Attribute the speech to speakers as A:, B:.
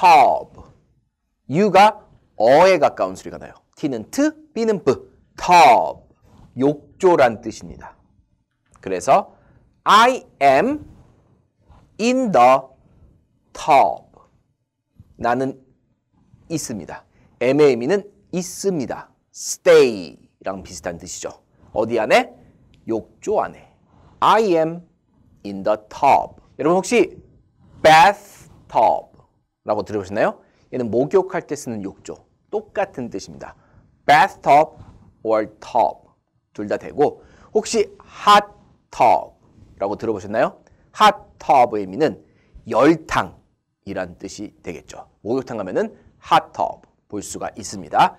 A: top. U가 어에 가까운 소리가 나요. T는 t, B는 b. top. 욕조란 뜻입니다. 그래서 I am in the top. 나는 있습니다. M의 의미는 있습니다. stay랑 비슷한 뜻이죠. 어디 안에? 욕조 안에. I am in the t o p 여러분 혹시 bathtub 라고 들어보셨나요? 얘는 목욕할 때 쓰는 욕조. 똑같은 뜻입니다. bathtub or tub. 둘 다 되고 혹시 hot tub라고 들어보셨나요? hot tub의 의미는 열탕이란 뜻이 되겠죠. 목욕탕 가면은 hot tub 볼 수가 있습니다.